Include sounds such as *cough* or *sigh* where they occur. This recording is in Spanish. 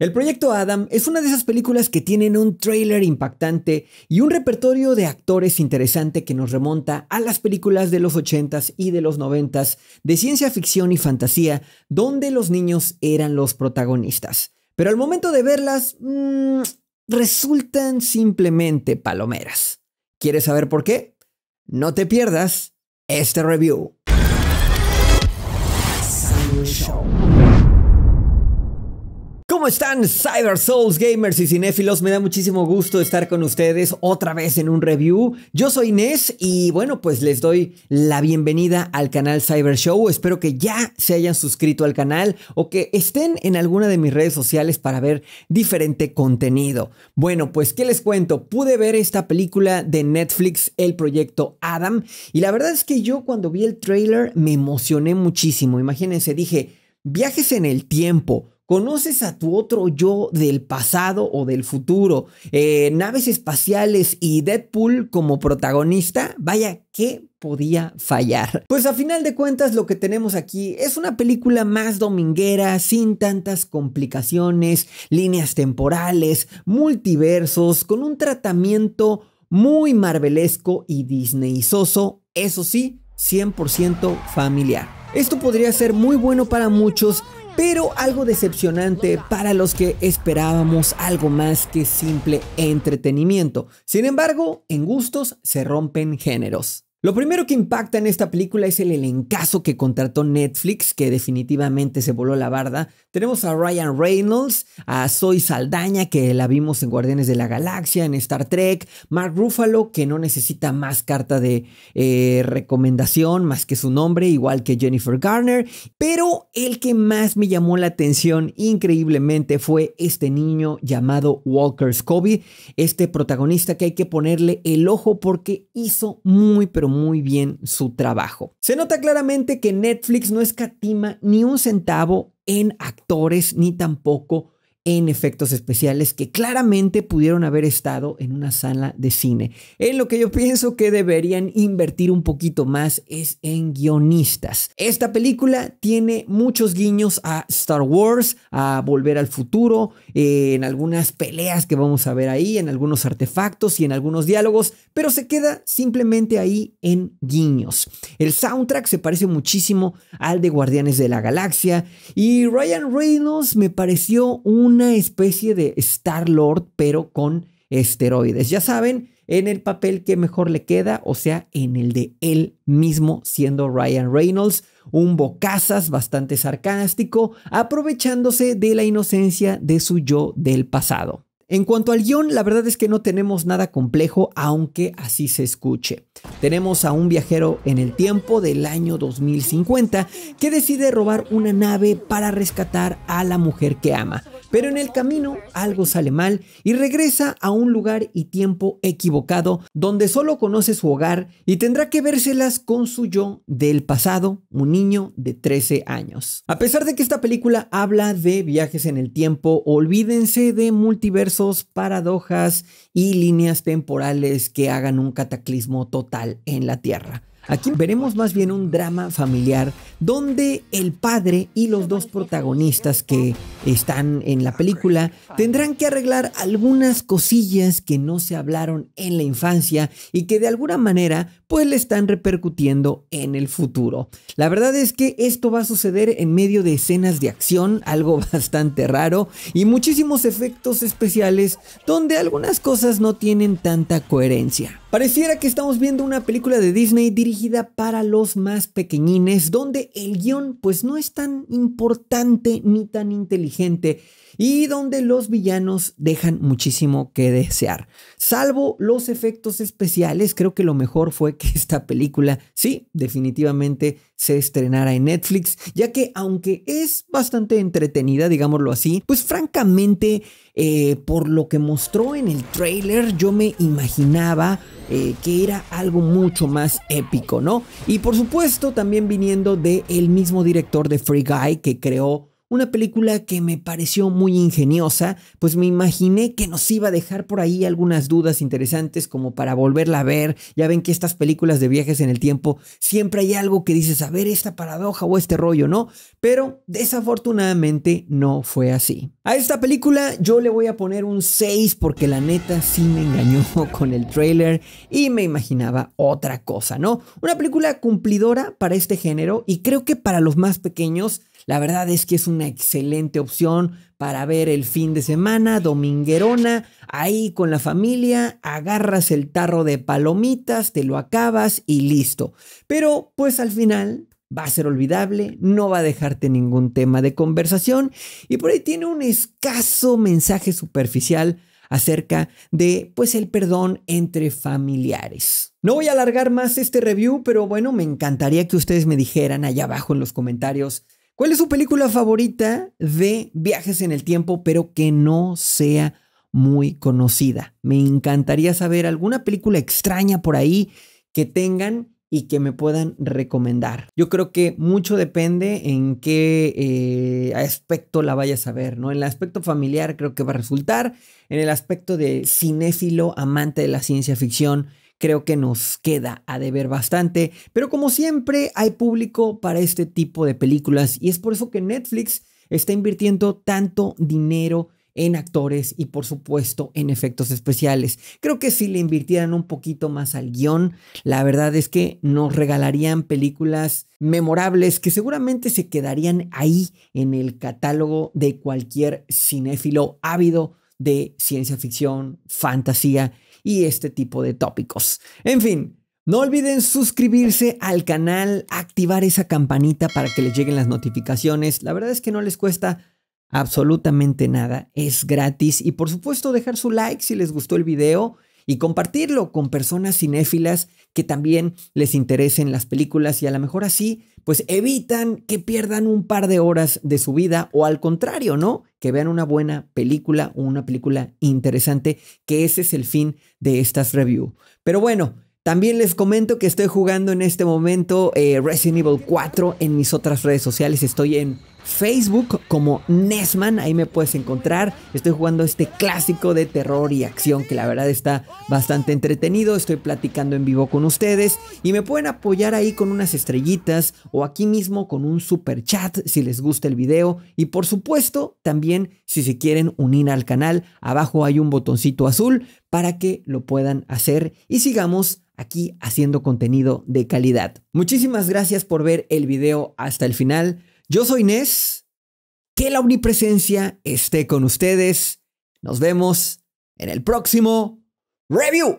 El proyecto Adam es una de esas películas que tienen un trailer impactante y un repertorio de actores interesante que nos remonta a las películas de los 80s y de los 90s de ciencia ficción y fantasía donde los niños eran los protagonistas. Pero al momento de verlas, mm, resultan simplemente palomeras. ¿Quieres saber por qué? No te pierdas este review están Cyber Souls gamers y cinéfilos? Me da muchísimo gusto estar con ustedes otra vez en un review. Yo soy Inés y bueno, pues les doy la bienvenida al canal Cyber Show. Espero que ya se hayan suscrito al canal o que estén en alguna de mis redes sociales para ver diferente contenido. Bueno, pues ¿qué les cuento? Pude ver esta película de Netflix, El Proyecto Adam, y la verdad es que yo cuando vi el trailer me emocioné muchísimo. Imagínense, dije, viajes en el tiempo ¿Conoces a tu otro yo del pasado o del futuro? Eh, naves espaciales y Deadpool como protagonista. Vaya, ¿qué podía fallar? Pues a final de cuentas lo que tenemos aquí es una película más dominguera, sin tantas complicaciones, líneas temporales, multiversos, con un tratamiento muy marvelesco y disneyzoso... eso sí, 100% familiar. Esto podría ser muy bueno para muchos pero algo decepcionante para los que esperábamos algo más que simple entretenimiento. Sin embargo, en gustos se rompen géneros. Lo primero que impacta en esta película es el elencazo que contrató Netflix, que definitivamente se voló la barda. Tenemos a Ryan Reynolds, a Zoe Saldaña, que la vimos en Guardianes de la Galaxia, en Star Trek, Mark Ruffalo, que no necesita más carta de eh, recomendación más que su nombre, igual que Jennifer Garner. Pero el que más me llamó la atención increíblemente fue este niño llamado Walker Scobie, este protagonista que hay que ponerle el ojo porque hizo muy, pero muy bien su trabajo. Se nota claramente que Netflix no escatima ni un centavo en actores ni tampoco en efectos especiales que claramente pudieron haber estado en una sala de cine. En lo que yo pienso que deberían invertir un poquito más es en guionistas. Esta película tiene muchos guiños a Star Wars, a Volver al Futuro, eh, en algunas peleas que vamos a ver ahí, en algunos artefactos y en algunos diálogos, pero se queda simplemente ahí en guiños. El soundtrack se parece muchísimo al de Guardianes de la Galaxia y Ryan Reynolds me pareció un una especie de Star Lord, pero con esteroides. Ya saben, en el papel que mejor le queda, o sea, en el de él mismo, siendo Ryan Reynolds, un bocazas bastante sarcástico, aprovechándose de la inocencia de su yo del pasado. En cuanto al guión, la verdad es que no tenemos nada complejo, aunque así se escuche. Tenemos a un viajero en el tiempo del año 2050 que decide robar una nave para rescatar a la mujer que ama, pero en el camino algo sale mal y regresa a un lugar y tiempo equivocado donde solo conoce su hogar y tendrá que vérselas con su yo del pasado, un niño de 13 años. A pesar de que esta película habla de viajes en el tiempo, olvídense de multiversos, paradojas y líneas temporales que hagan un cataclismo total en la Tierra. Aquí veremos más bien un drama familiar donde el padre y los dos protagonistas que están en la película tendrán que arreglar algunas cosillas que no se hablaron en la infancia y que de alguna manera pues le están repercutiendo en el futuro. La verdad es que esto va a suceder en medio de escenas de acción, *laughs* algo bastante raro, y muchísimos efectos especiales donde algunas cosas no tienen tanta coherencia. Pareciera que estamos viendo una película de Disney dirigida para los más pequeñines, donde el guión pues no es tan importante ni tan inteligente y donde los villanos dejan muchísimo que desear. Salvo los efectos especiales, creo que lo mejor fue que esta película, sí, definitivamente se estrenara en Netflix, ya que aunque es bastante entretenida, digámoslo así, pues francamente, eh, por lo que mostró en el trailer, yo me imaginaba eh, que era algo mucho más épico, ¿no? Y por supuesto, también viniendo del el mismo director de Free Guy que creó una película que me pareció muy ingeniosa, pues me imaginé que nos iba a dejar por ahí algunas dudas interesantes como para volverla a ver. Ya ven que estas películas de viajes en el tiempo siempre hay algo que dices, a ver, esta paradoja o este rollo, ¿no? Pero desafortunadamente no fue así. A esta película yo le voy a poner un 6 porque la neta sí me engañó *laughs* con el trailer y me imaginaba otra cosa, ¿no? Una película cumplidora para este género y creo que para los más pequeños la verdad es que es una excelente opción para ver el fin de semana, dominguerona, ahí con la familia, agarras el tarro de palomitas, te lo acabas y listo. Pero pues al final va a ser olvidable, no va a dejarte ningún tema de conversación y por ahí tiene un escaso mensaje superficial acerca de pues el perdón entre familiares. No voy a alargar más este review, pero bueno, me encantaría que ustedes me dijeran allá abajo en los comentarios ¿Cuál es su película favorita de viajes en el tiempo, pero que no sea muy conocida? Me encantaría saber alguna película extraña por ahí que tengan y que me puedan recomendar. Yo creo que mucho depende en qué eh, aspecto la vayas a ver, ¿no? En el aspecto familiar creo que va a resultar, en el aspecto de cinéfilo, amante de la ciencia ficción, creo que nos queda a deber bastante, pero como siempre hay público para este tipo de películas y es por eso que Netflix está invirtiendo tanto dinero en actores y por supuesto en efectos especiales. Creo que si le invirtieran un poquito más al guión, la verdad es que nos regalarían películas memorables que seguramente se quedarían ahí en el catálogo de cualquier cinéfilo ávido de ciencia ficción, fantasía y este tipo de tópicos. En fin, no olviden suscribirse al canal, activar esa campanita para que les lleguen las notificaciones. La verdad es que no les cuesta absolutamente nada, es gratis y por supuesto dejar su like si les gustó el video y compartirlo con personas cinéfilas que también les interesen las películas y a lo mejor así pues evitan que pierdan un par de horas de su vida o al contrario, ¿no? Que vean una buena película o una película interesante, que ese es el fin de estas reviews. Pero bueno, también les comento que estoy jugando en este momento eh, Resident Evil 4 en mis otras redes sociales. Estoy en Facebook como Nesman, ahí me puedes encontrar. Estoy jugando este clásico de terror y acción que la verdad está bastante entretenido. Estoy platicando en vivo con ustedes y me pueden apoyar ahí con unas estrellitas o aquí mismo con un super chat si les gusta el video y por supuesto también si se quieren unir al canal, abajo hay un botoncito azul para que lo puedan hacer y sigamos aquí haciendo contenido de calidad. Muchísimas gracias por ver el video hasta el final. Yo soy inés Que la omnipresencia esté con ustedes. Nos vemos en el próximo review.